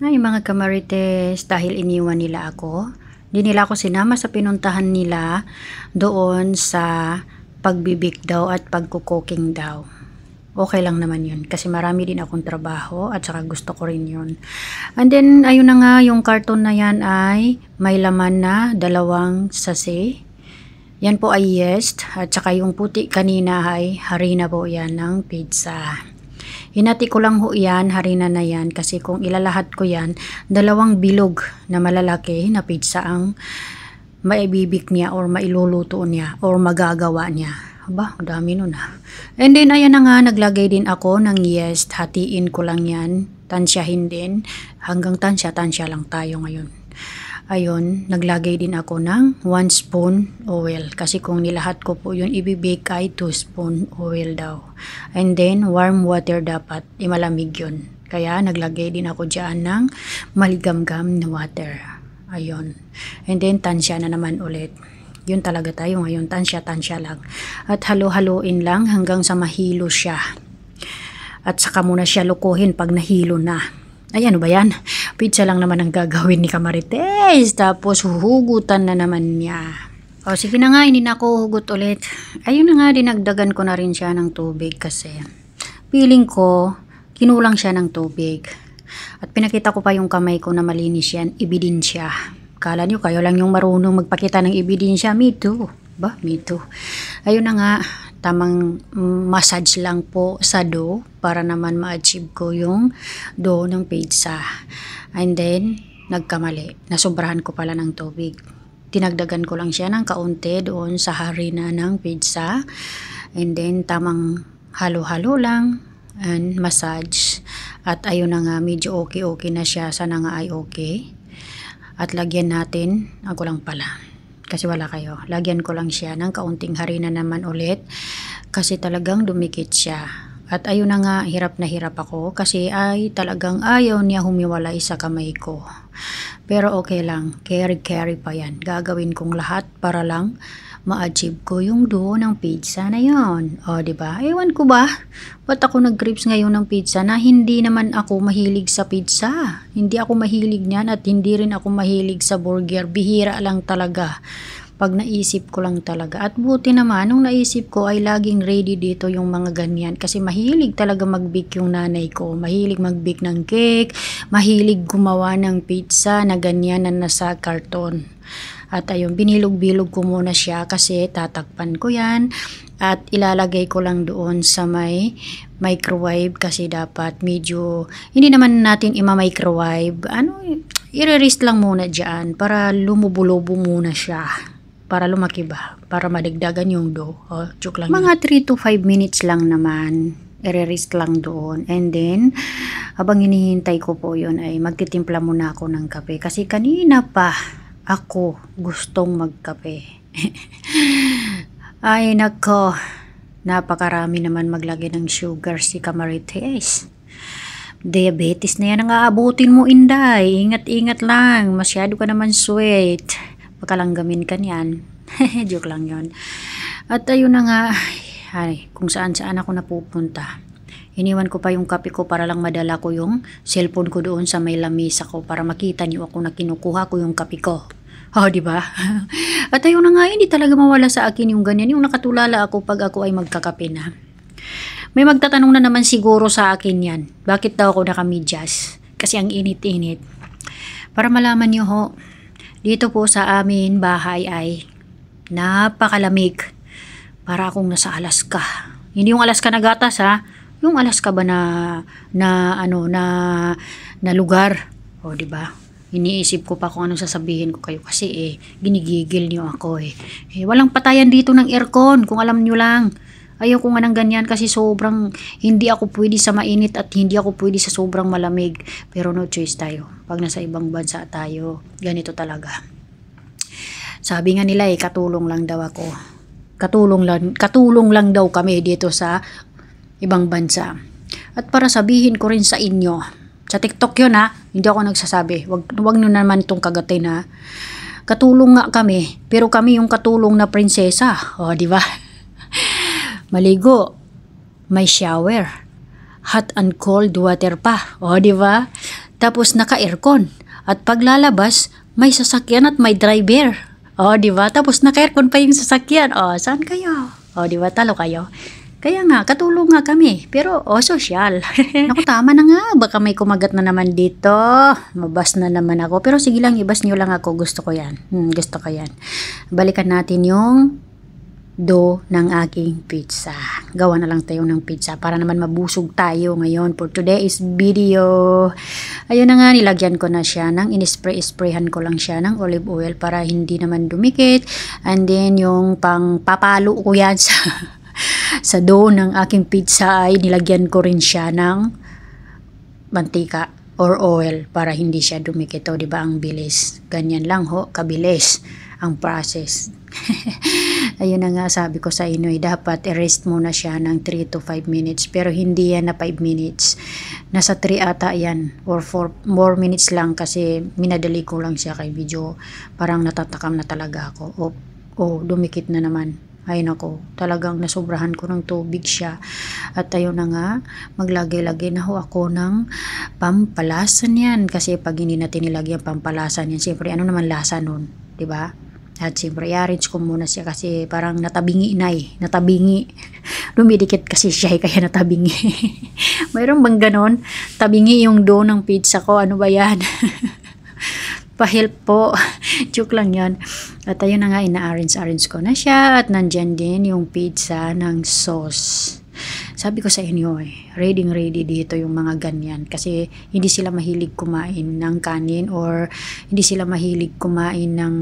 Ay mga kamarites, dahil iniwan nila ako, hindi nila ako sinama sa pinuntahan nila doon sa pagbibig daw at pagkukoking daw. Okay lang naman yun kasi marami din akong trabaho at saka gusto ko rin yun. And then ayun na nga yung karton na yan ay may laman na dalawang sase. Yan po ay yeast at saka yung puti kanina ay harina po yan ng pizza. Hinati ko lang ho yan, harina na yan, kasi kung ilalahat ko yan, dalawang bilog na malalaki na pizza ang maibibik niya or mailuluto niya or magagawa niya. Aba, dami nun ha. Ah. And then, ayan na nga, naglagay din ako ng yeast, hatiin ko lang yan, tansyahin din. Hanggang tansya, tansya lang tayo ngayon. Ayon, naglagay din ako ng 1 spoon oil. Kasi kung nilahat ko po yun, ibibake ay 2 spoon oil daw. And then, warm water dapat. Imalamig yun. Kaya, naglagay din ako dyan ng maligamgam na water. Ayon. And then, tansya na naman ulit. Yun talaga tayo ngayon. Tansya-tansya lang. At halo-haloin lang hanggang sa mahilo siya. At saka muna siya lukuhin pag nahilo na. Ay, ano ba yan? Pizza lang naman ang gagawin ni Kamarites. Tapos, huhugutan na naman niya. O, sige na nga, hindi na ako hugot ulit. Ayun na nga, dinagdagan ko na rin siya ng tubig kasi feeling ko, kinulang siya ng tubig. At pinakita ko pa yung kamay ko na malinis yan, ebidensya. Kala niyo, kayo lang yung marunong magpakita ng ebidensya. Me too. Ba? Me too. Ayun na nga, tamang massage lang po sa dough para naman ma-achieve ko yung dough ng pizza and then nagkamali nasobrahan ko pala ng tubig tinagdagan ko lang siya ng kaunti doon sa harina ng pizza and then tamang halo-halo lang and massage at ayun na nga medyo okay okay na siya sana nga ay okay at lagyan natin ako lang pala kasi wala kayo. Lagyan ko lang siya ng kaunting harina naman ulit kasi talagang dumikit siya. At ayun na nga, hirap na hirap ako kasi ay talagang ayaw niya humiwalay sa kamay ko. Pero okay lang, carry-carry pa yan. Gagawin kong lahat para lang ma-achieve ko yung duo ng pizza na yon. O, ba diba? Ewan ko ba? Ba't ako nag-grips ngayon ng pizza na hindi naman ako mahilig sa pizza? Hindi ako mahilig niyan at hindi rin ako mahilig sa burger. Bihira lang talaga pag naisip ko lang talaga. At buti naman, nung naisip ko ay laging ready dito yung mga ganyan. Kasi mahilig talaga mag-bake yung nanay ko. Mahilig mag-bake ng cake, mahilig gumawa ng pizza na ganyan na nasa karton. At ayun, binilog-bilog ko muna siya kasi tatakpan ko yan. At ilalagay ko lang doon sa may microwave kasi dapat medyo, hindi naman natin ima-microwave. Ano, i-rest lang muna dyan para lumubulobo muna siya para lumaki ba para madagdagan yung dough oh, joke lang mga 3 to 5 minutes lang naman i-risk lang doon and then habang hinihintay ko po yun ay magtitimpla muna ako ng kape kasi kanina pa ako, gustong magkape. Ay nako, napakarami naman maglagay ng sugar si Camarites. Diabetes na yan ang aabutin mo, Inday. Ingat-ingat lang. Masyado ka naman sweet. Pagkalanggamin ka niyan. Joke lang yon. At ayun na nga, ay, kung saan-saan ako napupunta. Iniwan ko pa yung kape ko para lang madala ko yung cellphone ko doon sa may lamisa ko para makita niyo ako na kinukuha ko yung kape ko. Oh, di ba? At ayun na nga, hindi talaga mawala sa akin yung ganyan. Yung nakatulala ako pag ako ay magkakape na. May magtatanong na naman siguro sa akin yan. Bakit daw ako nakamidyas? Kasi ang init-init. Para malaman nyo ho, dito po sa amin bahay ay napakalamig. Para akong nasa Alaska. Hindi yung Alaska na gatas ha. Yung Alaska ba na, na ano, na, na lugar. O, oh, di ba? Iniisip ko pa kung anong sasabihin ko kayo kasi eh, ginigigil niyo ako eh. eh walang patayan dito ng aircon kung alam niyo lang. Ayoko nga ng ganyan kasi sobrang hindi ako pwede sa mainit at hindi ako pwede sa sobrang malamig. Pero no choice tayo. Pag nasa ibang bansa tayo, ganito talaga. Sabi nga nila eh, katulong lang daw ako. Katulong lang, katulong lang daw kami dito sa ibang bansa. At para sabihin ko rin sa inyo, sa TikTok yun ha, hindi ako nagsasabi. Wag, wag nyo naman itong kagatin ha. Katulong nga kami, pero kami yung katulong na prinsesa. O, di ba? Maligo, may shower, hot and cold water pa. O, di ba? Tapos naka-aircon. At paglalabas, may sasakyan at may driver. O, di ba? Tapos naka-aircon pa yung sasakyan. O, saan kayo? O, di ba? Talo kayo. Kaya nga, katulong nga kami. Pero, o, oh, social. Naku, tama na nga. Baka may kumagat na naman dito. Mabas na naman ako. Pero sige lang, ibas niyo lang ako. Gusto ko yan. Hmm, gusto ko yan. Balikan natin yung do ng aking pizza. Gawa na lang tayo ng pizza para naman mabusog tayo ngayon for today's video. Ayun na nga, nilagyan ko na siya ng inispray-sprayhan ko lang siya ng olive oil para hindi naman dumikit. And then yung pang papalo ko yan sa sa dough ng aking pizza ay nilagyan ko rin siya ng mantika or oil para hindi siya dumikito, 'di ba? Ang bilis. Ganyan lang ho, kabilis ang process. Ayun na nga sabi ko sa inyo eh, dapat i-rest muna siya ng 3 to 5 minutes. Pero hindi yan na 5 minutes. Nasa 3 ata yan or 4 more minutes lang kasi minadali ko lang siya kay video. Parang natatakam na talaga ako. O, oh, dumikit na naman. Ay nako, talagang nasobrahan ko ng tubig siya. At ayun na nga, maglagay-lagay na ho ako ng pampalasan yan. Kasi pag hindi natin nilagyan pampalasan yan, siyempre ano naman lasa nun, ba? Diba? At siyempre, i-arrange ko muna siya kasi parang natabingi na eh. Natabingi. Lumidikit kasi siya eh, kaya natabingi. Mayroon bang ganon? Tabingi yung do ng pizza ko. Ano ba yan? Pahilp po. Joke lang yan. At ayun na nga, ina-arrange-arrange ko na siya. At nandyan din yung pizza ng sauce. Sabi ko sa inyo eh, ready ready dito yung mga ganyan kasi hindi sila mahilig kumain ng kanin or hindi sila mahilig kumain ng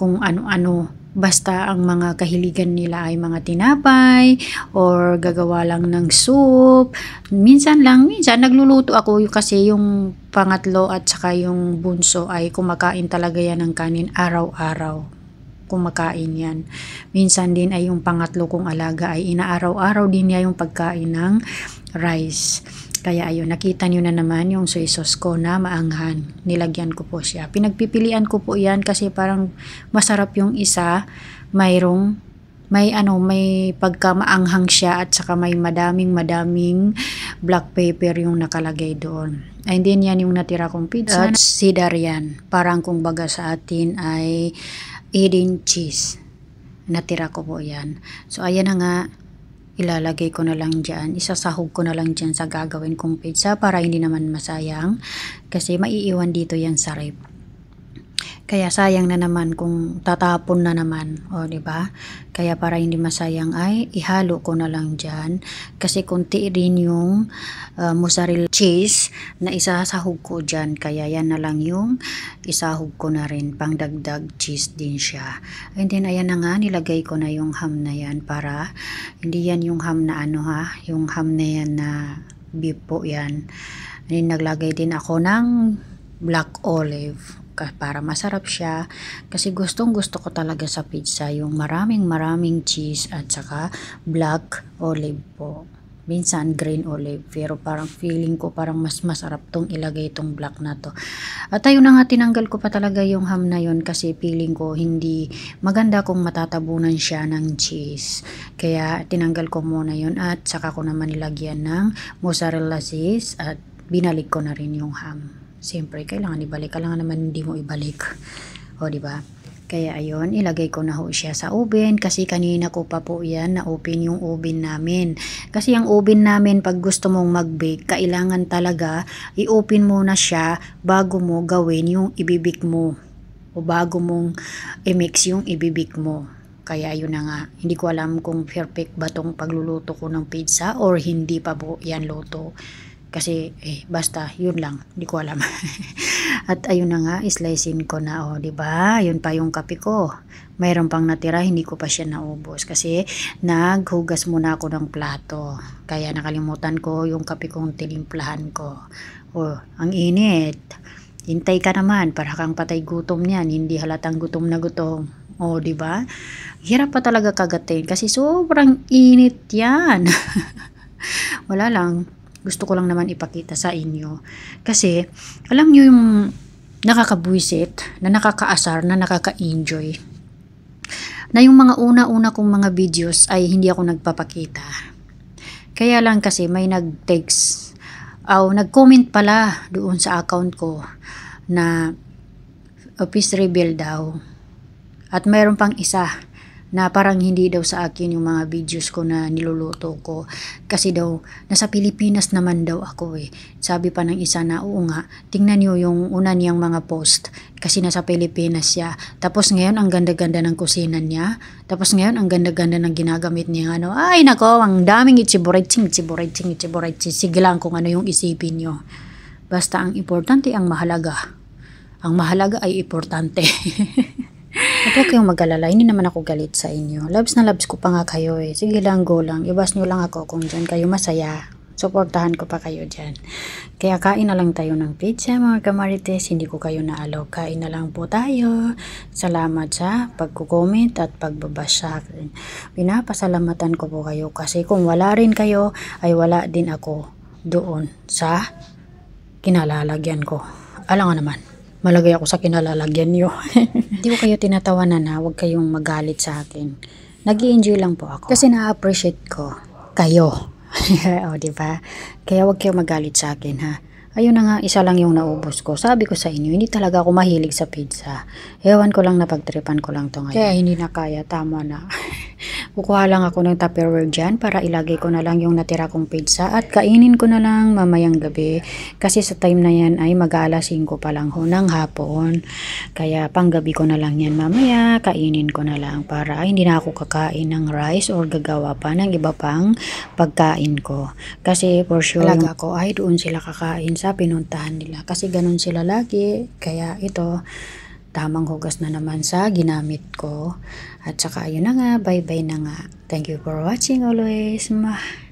kung ano-ano Basta ang mga kahiligan nila ay mga tinapay or gagawa lang ng soup. Minsan lang, minsan nagluluto ako kasi yung pangatlo at saka yung bunso ay kumakain talaga yan ng kanin araw-araw kumakain yan. Minsan din ay yung pangatlo kong alaga ay inaaraw-araw din niya yung pagkain ng rice. Kaya ayun, nakita niyo na naman yung soy sauce ko na maanghan. Nilagyan ko po siya. Pinagpipilian ko po yan kasi parang masarap yung isa. Mayroong, may ano, may pagkamaanghang siya at saka may madaming madaming black pepper yung nakalagay doon. And then yan yung natira kong pizza. At cedar yan. Parang kung baga sa atin ay eating cheese. Natira ko po yan. So ayan na nga ilalagay ko na lang dyan, isasahog ko na lang dyan sa gagawin kong pizza para hindi naman masayang kasi maiiwan dito yan sa rep. Kaya sayang na naman kung tatapon na naman, o di ba? Kaya para hindi masayang ay ihalo ko na lang diyan kasi konti rin yung uh, mozzarella cheese na isasahog ko diyan. Kaya yan na lang yung isahog ko na rin pangdagdag cheese din siya. And then ayan na nga nilagay ko na yung ham na yan para hindi yan yung ham na ano ha, yung ham na yan na beef po yan. And then, naglagay din ako ng black olive para masarap siya kasi gustong gusto ko talaga sa pizza yung maraming maraming cheese at saka black olive po minsan green olive pero parang feeling ko parang mas masarap tong ilagay tong black na to at ayun na nga tinanggal ko pa talaga yung ham na yon kasi feeling ko hindi maganda kung matatabunan siya ng cheese kaya tinanggal ko muna yon at saka ko naman nilagyan ng mozzarella cheese at binalik ko na rin yung ham Siyempre, kailangan ibalik. Kailangan naman hindi mo ibalik. O, di ba? Kaya ayun, ilagay ko na ho siya sa oven kasi kanina ko pa po yan na open yung oven namin. Kasi ang oven namin pag gusto mong mag-bake, kailangan talaga i-open mo na siya bago mo gawin yung ibibik mo o bago mong i-mix yung ibibik mo. Kaya ayun na nga, hindi ko alam kung perfect ba tong pagluluto ko ng pizza or hindi pa po yan luto. Kasi, eh, basta, yun lang. Hindi ko alam. At ayun na nga, slicing ko na, oh di ba Yun pa yung kape ko. Mayroon pang natira, hindi ko pa siya naubos. Kasi, naghugas muna ako ng plato. Kaya nakalimutan ko yung kape kong tinimplahan ko. oh, ang init. Hintay ka naman para kang patay gutom niyan, hindi halatang gutom na gutom. oh, di ba? Hirap pa talaga kagatin kasi sobrang init 'yan. Wala lang, gusto ko lang naman ipakita sa inyo. Kasi, alam nyo yung nakakabuisit, na nakakaasar, na nakaka-enjoy. Na yung mga una-una kong mga videos ay hindi ako nagpapakita. Kaya lang kasi may nag-text, o oh, nag-comment pala doon sa account ko na office oh, reveal daw. At mayroon pang isa na parang hindi daw sa akin yung mga videos ko na niluluto ko kasi daw nasa Pilipinas naman daw ako eh. Sabi pa ng isa na oo nga, tingnan niyo yung una niyang mga post kasi nasa Pilipinas siya. Tapos ngayon ang ganda-ganda ng kusina niya. Tapos ngayon ang ganda-ganda ng ginagamit niya ano. Ay nako, ang daming ichiboretsing, ichiboretsing, ichiboretsing. Sige lang kung ano yung isipin niyo. Basta ang importante ang mahalaga. Ang mahalaga ay importante. Huwag po kayong mag-alala, hindi naman ako galit sa inyo. Loves na loves ko pa nga kayo eh. Sige lang, go lang. Ibas nyo lang ako kung dyan kayo masaya. Suportahan ko pa kayo dyan. Kaya kain na lang tayo ng pizza mga kamarites. Hindi ko kayo naalaw. Kain na lang po tayo. Salamat sa pagkukomment at pagbabasa. Pinapasalamatan ko po kayo kasi kung wala rin kayo ay wala din ako doon sa kinalalagyan ko. Alam nga naman malagay ako sa kinalalagyan nyo. Hindi ko kayo tinatawanan ha, huwag kayong magalit sa akin. nag enjoy lang po ako. Kasi na-appreciate ko kayo. o, oh, di ba? Kaya huwag kayo magalit sa akin ha. Ayun na nga, isa lang yung naubos ko. Sabi ko sa inyo, hindi talaga ako mahilig sa pizza. Ewan ko lang napagtripan ko lang to ngayon. Kaya hindi na kaya, tama na. Kukuha lang ako ng Tupperware dyan para ilagay ko na lang yung natira kong pizza at kainin ko na lang mamayang gabi kasi sa time na yan ay mag-aalas 5 pa lang ho ng hapon. Kaya panggabi ko na lang yan mamaya, kainin ko na lang para hindi na ako kakain ng rice or gagawa pa ng iba pang pagkain ko. Kasi for sure, talaga ako ay doon sila kakain sa sa pinuntahan nila. Kasi ganun sila lagi. Kaya ito, tamang hugas na naman sa ginamit ko. At saka, ayun na nga. Bye-bye na nga. Thank you for watching always. Mah.